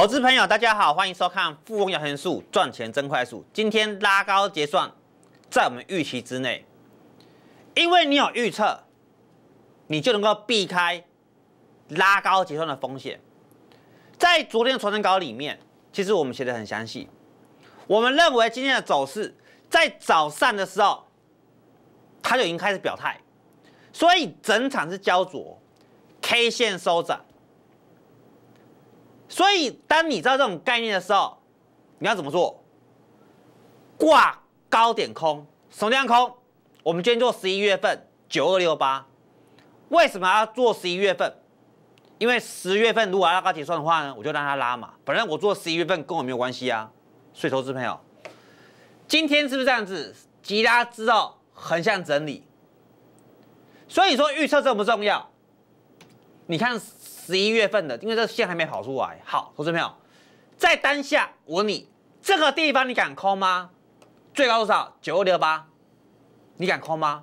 投资朋友，大家好，欢迎收看《富翁摇钱树，赚钱真快速》。今天拉高结算，在我们预期之内，因为你有预测，你就能够避开拉高结算的风险。在昨天的传真稿里面，其实我们写的很详细。我们认为今天的走势，在早上的时候，它就已经开始表态，所以整场是焦灼，K 线收涨。所以，当你知道这种概念的时候，你要怎么做？挂高点空，什么样空？我们今天做十一月份九二六八，为什么要做十一月份？因为十月份如果要高结算的话呢，我就让它拉嘛。反正我做十一月份跟我没有关系啊，所以投资朋友，今天是不是这样子？急拉之后横向整理，所以说预测重不重要？你看。十一月份的，因为这线还没跑出来。好，投资朋友，在当下我问你这个地方你敢空吗？最高多少？九二六八，你敢空吗？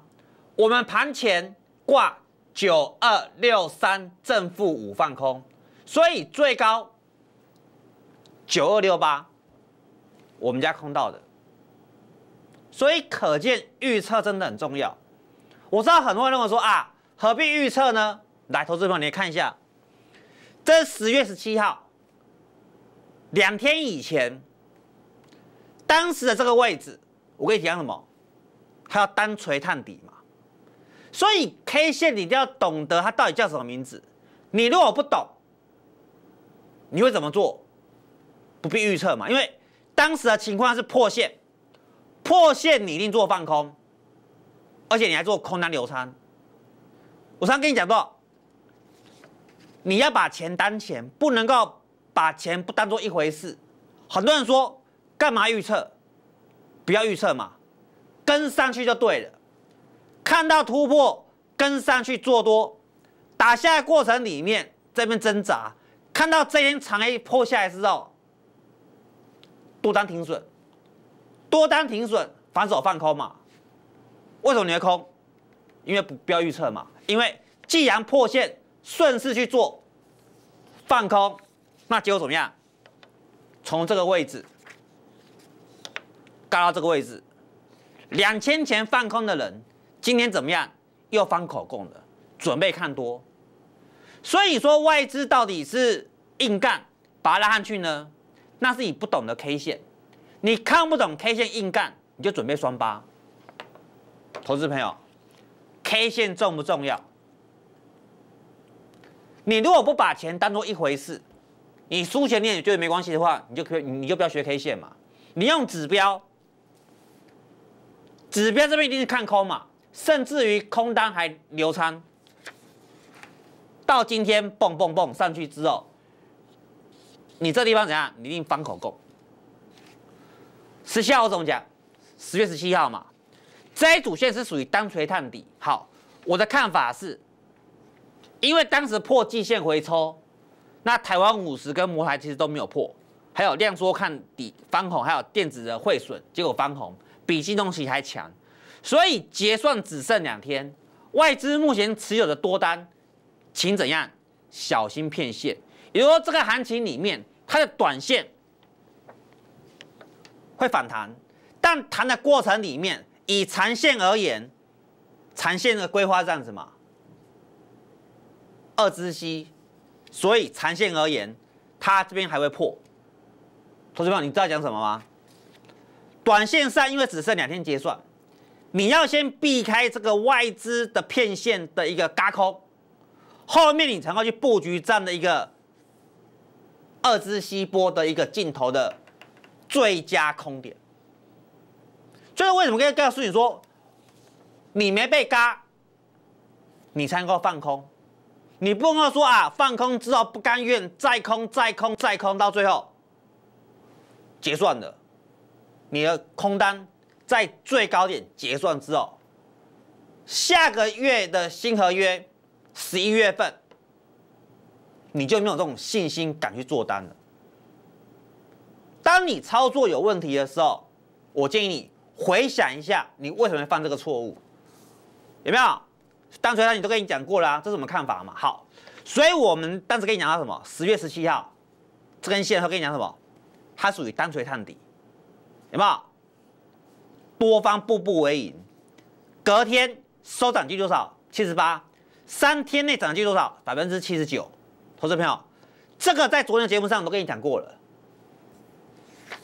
我们盘前挂九二六三正负五放空，所以最高九二六八，我们家空到的。所以可见预测真的很重要。我知道很多人认为说啊，何必预测呢？来，投资朋友，你看一下。这是十月十七号，两天以前，当时的这个位置，我跟你讲什么？还要单锤探底嘛。所以 K 线你一定要懂得它到底叫什么名字。你如果不懂，你会怎么做？不必预测嘛。因为当时的情况是破线，破线你一定做放空，而且你还做空单流仓。我上跟你讲到。你要把钱当钱，不能够把钱不当做一回事。很多人说干嘛预测？不要预测嘛，跟上去就对了。看到突破，跟上去做多，打下来过程里面这边挣扎，看到这边长 A 破下来之后，多单停损，多单停损，防守放空嘛？为什么你会空？因为不不要预测嘛，因为既然破线。顺势去做放空，那结果怎么样？从这个位置干到这个位置，两千前放空的人，今天怎么样？又翻口供了，准备看多。所以说外资到底是硬干，拔拉上去呢？那是你不懂的 K 线，你看不懂 K 线硬干，你就准备双八。投资朋友，K 线重不重要？你如果不把钱当做一回事，你输钱你也觉得没关系的话，你就可以，你就不要学 K 线嘛。你用指标，指标这边一定是看空嘛，甚至于空单还流仓，到今天蹦蹦蹦上去之后，你这地方怎样？你一定翻口够。号我怎么讲，十月十七号嘛，这一组线是属于单锤探底。好，我的看法是。因为当时破季线回抽，那台湾五十跟摩台其实都没有破，还有量缩看底翻红，还有电子的汇损，结果翻红比金融期还强，所以结算只剩两天，外资目前持有的多单，请怎样小心骗线。也就是说，这个行情里面它的短线会反弹，但谈的过程里面，以长线而言，长线的规划这样子嘛。二支息，所以长线而言，它这边还会破。同学们，你知道讲什么吗？短线上因为只剩两天结算，你要先避开这个外资的骗线的一个嘎空，后面你才会去布局这样的一个二支息波的一个尽头的最佳空点。最后为什么跟告诉你说，你没被嘎，你才能够放空。你不能说啊，放空之后不甘愿再空再空再空，到最后结算的，你的空单在最高点结算之后，下个月的新合约，十一月份，你就没有这种信心敢去做单了。当你操作有问题的时候，我建议你回想一下，你为什么犯这个错误，有没有？单纯，你都跟你讲过了，这是什们看法嘛？好，所以我们当时跟你讲到什么？十月十七号这根线，他跟你讲什么？它属于单纯探底，有没有？多方步步为营，隔天收涨绩多少？七十八，三天内涨绩多少？百分之七十九。投资朋友，这个在昨天节目上我都跟你讲过了。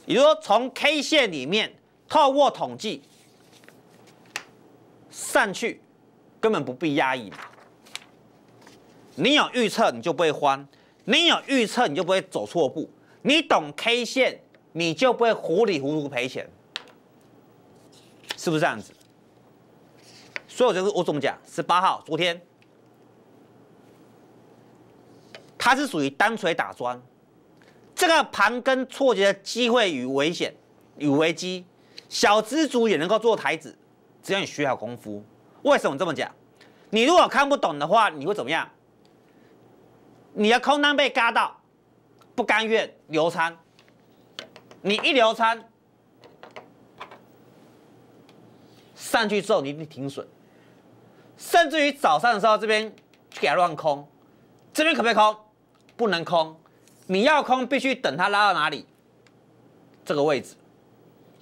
也就是说，从 K 线里面透过统计上去。根本不必压抑嘛！你有预测，你就不会慌；你有预测，你就不会走错步；你懂 K 线，你就不会糊里糊涂赔钱。是不是这样子？所以，我就我怎么讲？十八号昨天，它是属于单锤打桩，这个盘根错节的机会与危险与危机，小资主也能够做台子，只要你学好功夫。为什么这么讲？你如果看不懂的话，你会怎么样？你的空单被嘎到，不甘愿留仓。你一流仓上去之后，你一定停损。甚至于早上的时候，这边去它乱空，这边可不可以空？不能空。你要空，必须等它拉到哪里？这个位置。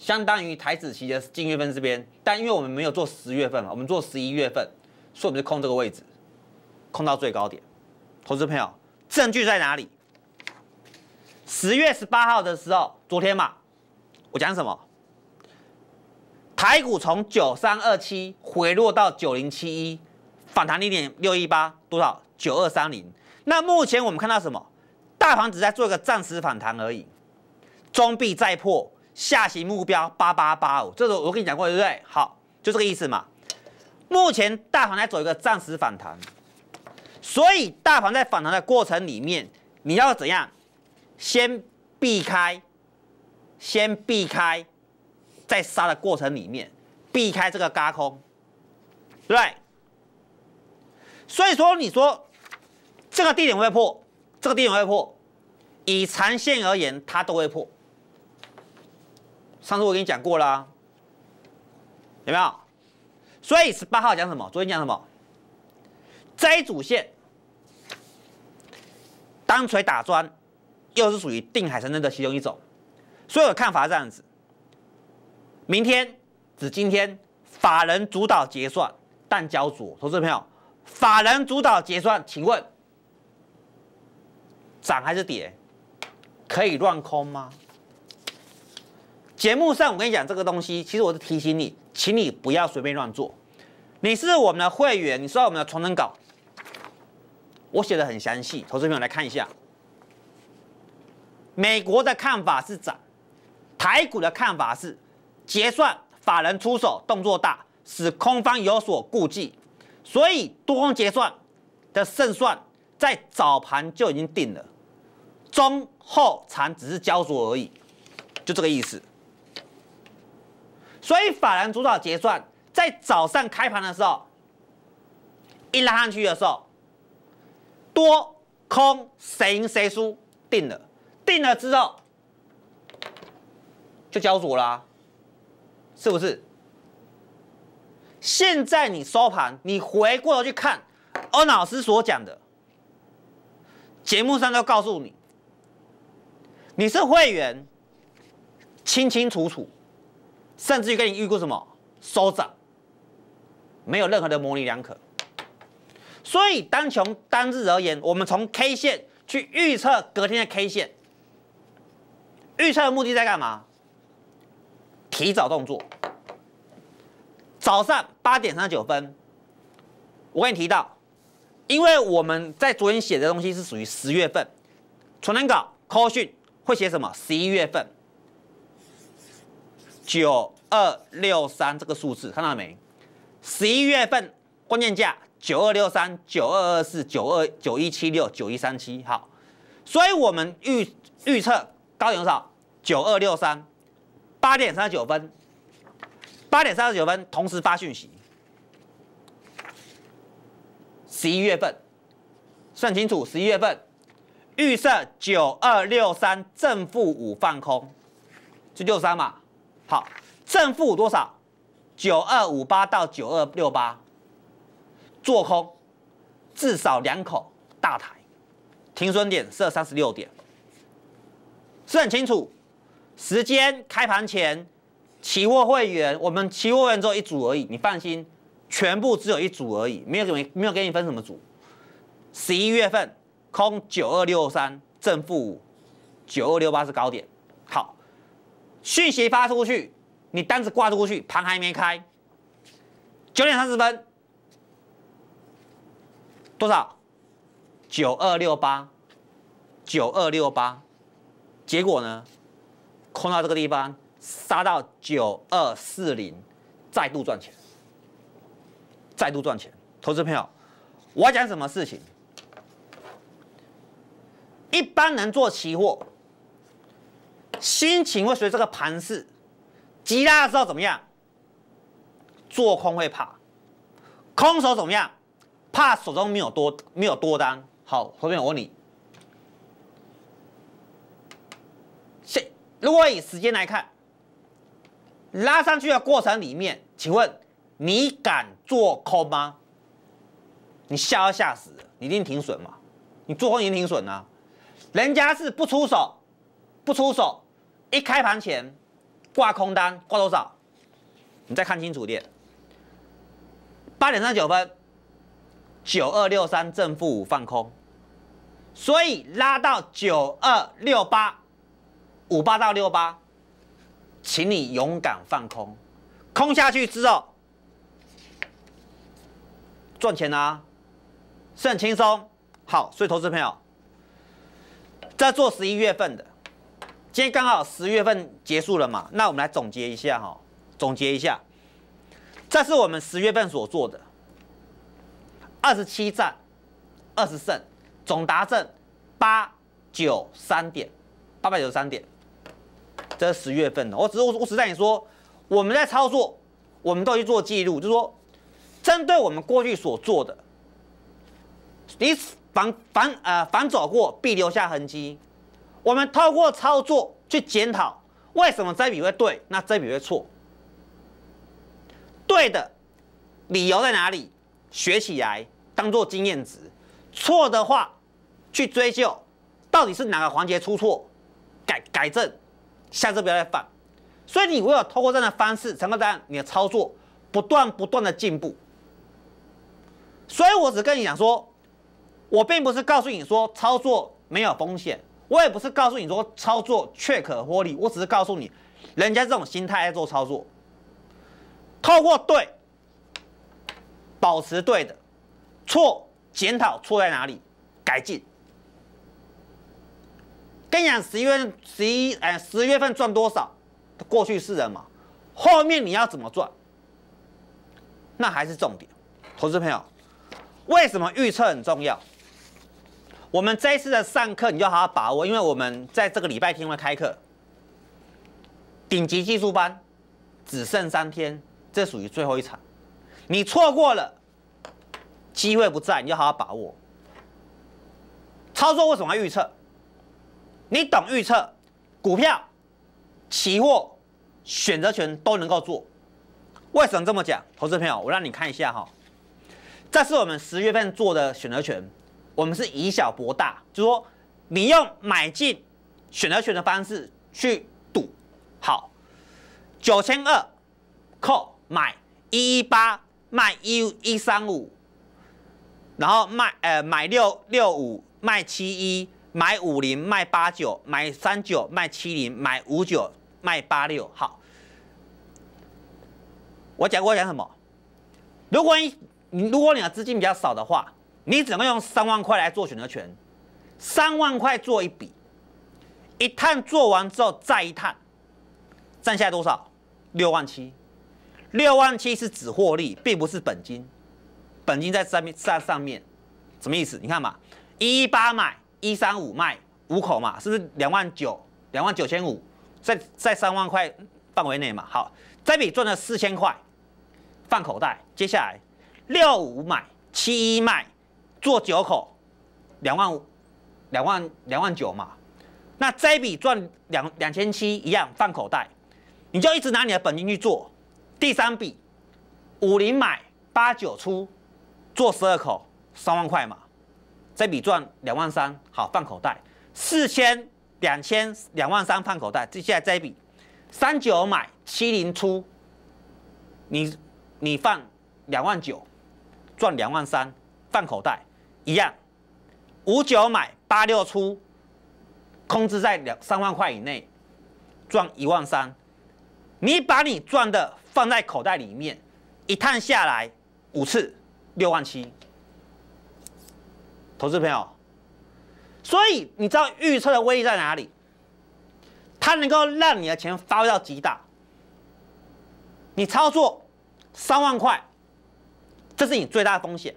相当于台子期的近月份这边，但因为我们没有做十月份嘛，我们做十一月份，所以我们就空这个位置，空到最高点。投资朋友，证据在哪里？十月十八号的时候，昨天嘛，我讲什么？台股从九三二七回落到九零七一，反弹零点六一八，多少？九二三零。那目前我们看到什么？大盘只在做一个暂时反弹而已，中币再破。下行目标八八八五，这是我跟你讲过对不对？好，就这个意思嘛。目前大盘在走一个暂时反弹，所以大盘在反弹的过程里面，你要怎样？先避开，先避开，在杀的过程里面避开这个高空，对对？所以说，你说这个地点会破，这个地点会破，以长线而言，它都会破。上次我跟你讲过啦，有没有？所以十八号讲什么？昨天讲什么？摘主线，当锤打砖，又是属于定海神针的其中一种。所以看法是这样子。明天指今天，法人主导结算，但交主，同志朋友，法人主导结算，请问涨还是跌？可以乱空吗？节目上我跟你讲这个东西，其实我是提醒你，请你不要随便乱做。你是我们的会员，你收到我们的传真稿，我写的很详细，投资朋友来看一下。美国的看法是涨，台股的看法是结算法人出手动作大，使空方有所顾忌，所以多空结算的胜算在早盘就已经定了，中后长只是焦灼而已，就这个意思。所以法兰主导结算，在早上开盘的时候，一拉上去的时候，多空谁赢谁输定了，定了之后就焦灼啦，是不是？现在你收盘，你回过头去看，欧老师所讲的节目上都告诉你，你是会员，清清楚楚。甚至于跟你预估什么收涨，没有任何的模棱两可。所以，单从单日而言，我们从 K 线去预测隔天的 K 线，预测的目的在干嘛？提早动作。早上八点三十九分，我跟你提到，因为我们在昨天写的东西是属于十月份，昨天稿 c 讯会写什么？十一月份。九二六三这个数字看到没？十一月份关键价九二六三、九二二四、九二九一七六、九一三七。好，所以我们预预测高点多少？九二六三，八点三十九分，八点三十九分同时发讯息。十一月份算清楚，十一月份预测九二六三正负五放空，九六三嘛。好，正负多少？九二五八到九二六八，做空至少两口大台，停损点设三十六点，是很清楚。时间开盘前，期货会员，我们期货会员只有一组而已，你放心，全部只有一组而已，没有给你没有给你分什么组。十一月份空九二六三，正负五，九二六八是高点。好。讯息发出去，你单子挂出去，盘还没开，九点三十分，多少？九二六八，九二六八，结果呢？空到这个地方，杀到九二四零，再度赚钱，再度赚钱。投资朋友，我要讲什么事情？一般人做期货。心情会随这个盘势，急拉的时候怎么样？做空会怕，空手怎么样？怕手中没有多没有多单。好，后面我问你，现如果以时间来看，拉上去的过程里面，请问你敢做空吗？你吓都吓死，你一定停损嘛？你做空定停损呐，人家是不出手，不出手。一开盘前挂空单，挂多少？你再看清楚点。八点三九分，九二六三正负五放空，所以拉到九二六八，五八到六八，请你勇敢放空，空下去之后赚钱啊，是很轻松。好，所以投资朋友在做十一月份的。今天刚好十月份结束了嘛，那我们来总结一下哈，总结一下，这是我们十月份所做的，二十七战，二十胜，总达阵八九三点，八百九十三点，这是十月份的。我只我我实在你说我们在操作，我们都去做记录，就说针对我们过去所做的，你反反呃反走过必留下痕迹。我们透过操作去检讨，为什么这笔会对，那这笔会错？对的理由在哪里？学起来当做经验值。错的话，去追究到底是哪个环节出错，改改正，下次不要再犯。所以你唯有透过这样的方式，才能让你的操作不断不断的进步。所以我只跟你讲说，我并不是告诉你说操作没有风险。我也不是告诉你说操作确可获利，我只是告诉你，人家这种心态在做操作，透过对，保持对的，错检讨错在哪里，改进。跟你讲十一月十一哎十月份赚多少，过去是人嘛，后面你要怎么赚，那还是重点。投资朋友，为什么预测很重要？我们这一次的上课，你就好好把握，因为我们在这个礼拜天会开课。顶级技术班只剩三天，这属于最后一场，你错过了机会不在，你要好好把握。操作为什么预测？你懂预测，股票、期货、选择权都能够做。为什么这么讲？投资朋友，我让你看一下哈，这是我们十月份做的选择权。我们是以小博大，就是说，你用买进选择权的方式去赌，好，九千二扣买一一八，卖一一三五，然后卖呃买六六五，卖七一，买五零卖八九，买三九卖七零，买五九卖八六，好，我讲过讲什么？如果你如果你的资金比较少的话。你怎么用三万块来做选择权，三万块做一笔，一探做完之后再一探，剩下多少？六万七，六万七是指获利，并不是本金，本金在上面在上面，什么意思？你看嘛，一八买一三五卖五口嘛，是不是两万九？两万九千五，在在三万块范围内嘛。好，这笔赚了四千块，放口袋。接下来六五买七一卖。做九口，两万五，两万两万九嘛，那这一笔赚两两千七一样放口袋，你就一直拿你的本金去做。第三笔五零买八九出，做十二口三万块嘛，这笔赚两万三，好放口袋。四千两千两万三放口袋，接下来这一笔三九买七零出，你你放两万九，赚两万三放口袋。一样，五九买八六出，控制在两三万块以内，赚一万三。你把你赚的放在口袋里面，一趟下来五次六万七，投资朋友。所以你知道预测的威力在哪里？它能够让你的钱发挥到极大。你操作三万块，这是你最大的风险。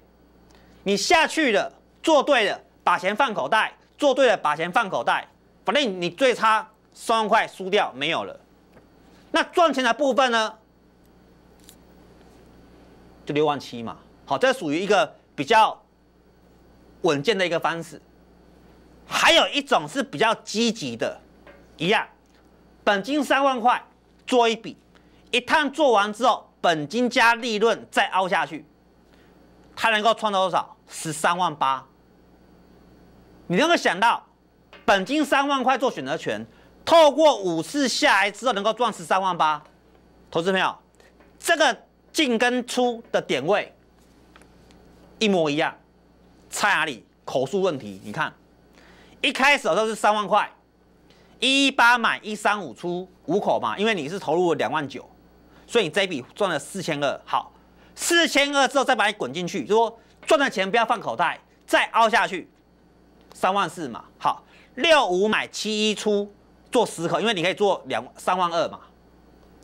你下去了，做对了，把钱放口袋；做对了，把钱放口袋。反正你最差三万块输掉没有了，那赚钱的部分呢？就六万七嘛。好，这属于一个比较稳健的一个方式。还有一种是比较积极的，一样，本金三万块做一笔，一趟做完之后，本金加利润再凹下去。他能够赚到多少？十三万八。你能够想到，本金三万块做选择权，透过五次下来之后能够赚十三万八，投资朋友，这个进跟出的点位一模一样，差哪里？口述问题。你看，一开始的时候是三万块，一八买一三五出五口嘛，因为你是投入两万九，所以你这一笔赚了四千二。好。四千二之后再把你滚进去，说赚的钱不要放口袋，再凹下去三万四嘛。好，六五买七一出做十口，因为你可以做两三万二嘛，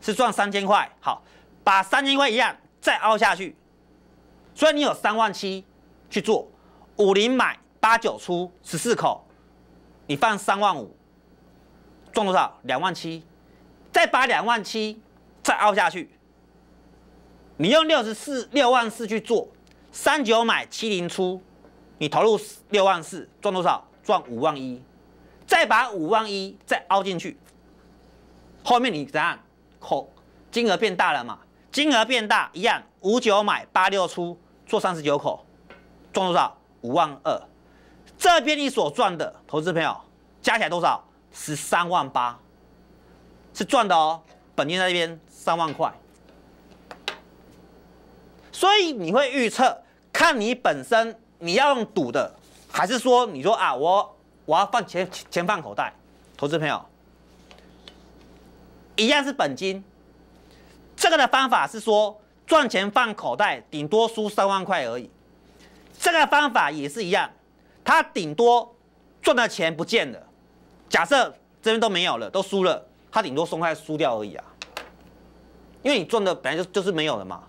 是赚三千块。好，把三千块一样再凹下去，所以你有三万七去做五零买八九出十四口，你放三万五，赚多少？两万七，再把两万七再凹下去。你用六十四六万四去做三九买七零出，你投入六万四，赚多少？赚五万一，再把五万一再凹进去，后面你怎样？口金额变大了嘛？金额变大一样，五九买八六出做三十九口，赚多少？五万二，这边你所赚的投资朋友加起来多少？十三万八，是赚的哦，本金在这边三万块。所以你会预测，看你本身你要用赌的，还是说你说啊我我要放钱钱放口袋，投资朋友，一样是本金。这个的方法是说赚钱放口袋，顶多输三万块而已。这个方法也是一样，他顶多赚的钱不见了。假设这边都没有了，都输了，他顶多松开块输掉而已啊。因为你赚的本来就就是没有了嘛。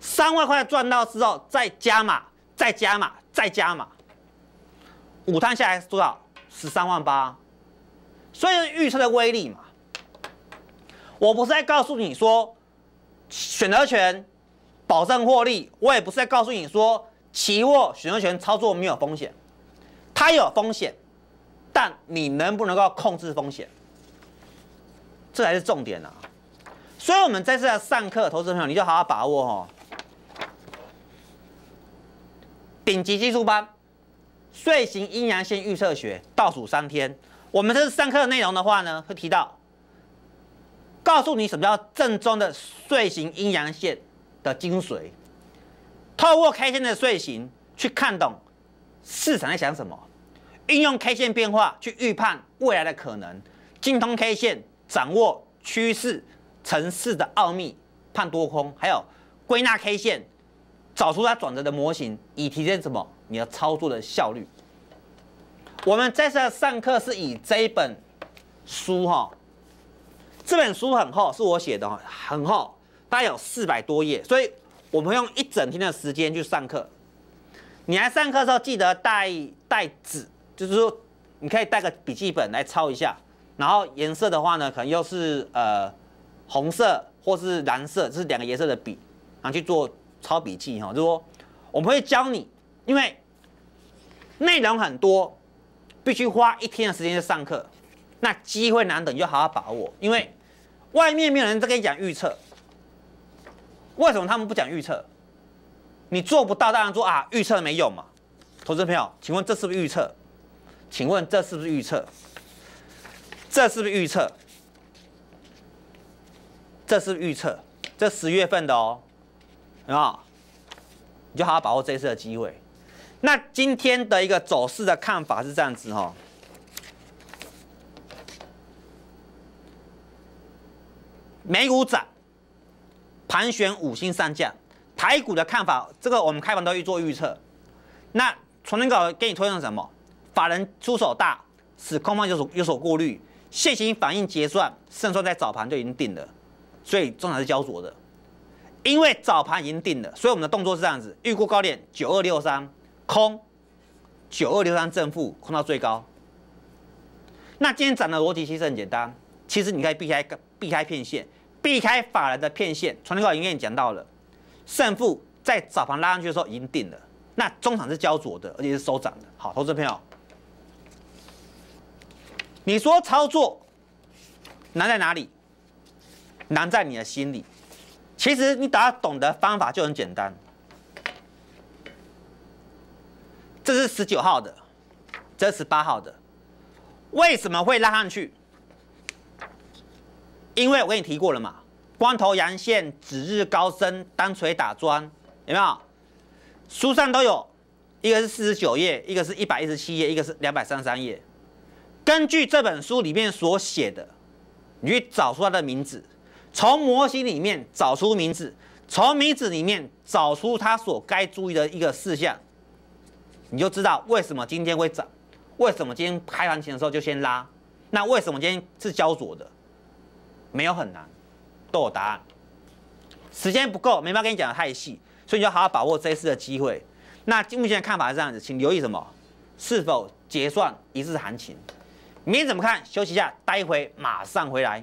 三万块赚到之后，再加码，再加码，再加码，五趟下来是多少？十三万八。所以预测的威力嘛，我不是在告诉你说选择权保证获利，我也不是在告诉你说期货选择权操作没有风险，它有风险，但你能不能够控制风险，这才是重点啊！所以我们在这上课，投资朋友你就好好把握哦。顶级技术班，睡形阴阳线预测学倒数三天，我们这次上课内容的话呢，会提到，告诉你什么叫正宗的睡形阴阳线的精髓，透过 K 线的睡形去看懂市场在想什么，运用 K 线变化去预判未来的可能，精通 K 线，掌握趋势、城市的奥秘，判多空，还有归纳 K 线。找出它转折的模型，以提升什么？你的操作的效率。我们在这上课是以这一本书哈，这本书很厚，是我写的哈，很厚，大概有四百多页，所以我们用一整天的时间去上课。你来上课的时候记得带带纸，就是说你可以带个笔记本来抄一下。然后颜色的话呢，可能又是呃红色或是蓝色，这是两个颜色的笔，然后去做。抄笔记哈，就说我们会教你，因为内容很多，必须花一天的时间去上课，那机会难得，你就好好把握。因为外面没有人在跟你讲预测，为什么他们不讲预测？你做不到，当然说啊，预测没用嘛？投资朋友，请问这是不是预测？请问这是不是预测？这是不是预测？这是预测，这十月份的哦。啊，你就好好把握这一次的机会。那今天的一个走势的看法是这样子哈，美股涨，盘旋五星上将。台股的看法，这个我们开盘都预做预测。那昨天早给你推论什么？法人出手大，使空方有所有所顾虑。现行反应结算，胜算在早盘就已经定了，所以中场是焦灼的。因为早盘已经定了，所以我们的动作是这样子：预估高点九二六三空，九二六三正负空到最高。那今天涨的逻辑其实很简单，其实你可以避开避开骗线，避开法兰的骗线。传统我已经跟你讲到了，胜负在早盘拉上去的时候已经定了，那中场是焦灼的，而且是收涨的。好，投资朋友，你说操作难在哪里？难在你的心里。其实你打懂的方法就很简单，这是十九号的，这是十八号的，为什么会拉上去？因为我跟你提过了嘛，光头阳线、指日高升、单锤打砖，有没有？书上都有，一个是四十九页，一个是一百一十七页，一个是两百三十三页。根据这本书里面所写的，你去找出它的名字。从模型里面找出名字，从名字里面找出他所该注意的一个事项，你就知道为什么今天会涨，为什么今天开盘前的时候就先拉，那为什么今天是焦灼的？没有很难，都有答案。时间不够没办法跟你讲的太细，所以你要好好把握这一次的机会。那目前的看法是这样子，请留意什么？是否结算一次行情？明天怎么看？休息一下，待会马上回来。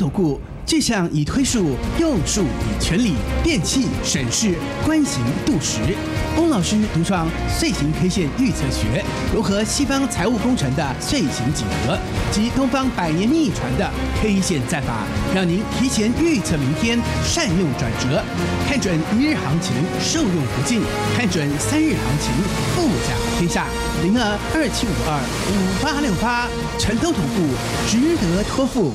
投顾，这项已推数，又数以全理，电器、审视，观行度时。龚老师独创碎形 K 线预测学，融合西方财务工程的碎形几何及东方百年秘传的 K 线战法，让您提前预测明天，善用转折，看准一日行情，受用不尽；看准三日行情，富甲天下。零二二七五二五八六八，全都同步，值得托付。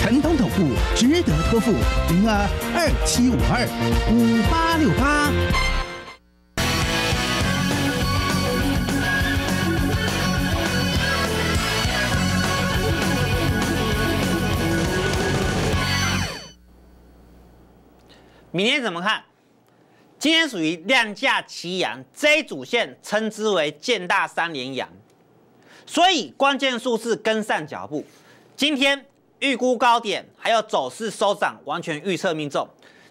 陈东总部值得托付，零二二七五二五八六八。明天怎么看？今天属于量价齐扬，这主线称之为建大三连阳，所以关键数是跟上脚步。今天。预估高点，还有走势收涨，完全预测命中。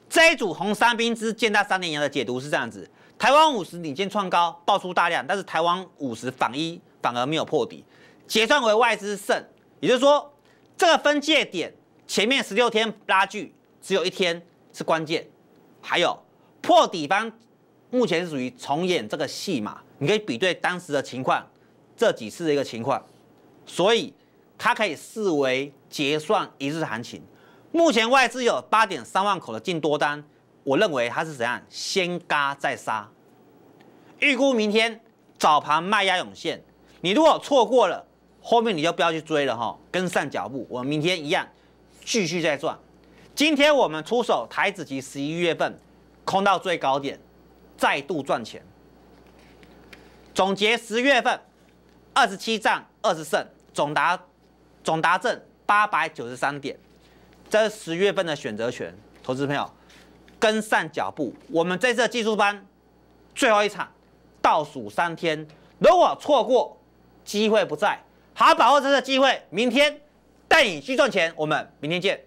这一组红三兵之建大三连阳的解读是这样子：台湾五十领先创高，爆出大量，但是台湾五十反一反而没有破底，结算为外资胜。也就是说，这个分界点前面十六天拉锯，只有一天是关键。还有破底方目前是属于重演这个戏码，你可以比对当时的情况，这几次的一个情况，所以它可以视为。结算一日行情，目前外资有八点三万口的净多单，我认为它是怎样先嘎再杀，预估明天早盘卖压涌现，你如果错过了，后面你就不要去追了哈，跟上脚步，我们明天一样继续再赚。今天我们出手台子期十一月份空到最高点，再度赚钱。总结十月份二十七战二十胜，总达总达正。八百九十三点，这是十月份的选择权。投资朋友，跟上脚步。我们这次技术班最后一场，倒数三天，如果错过，机会不在。好，把握这次机会。明天带你去赚钱。我们明天见。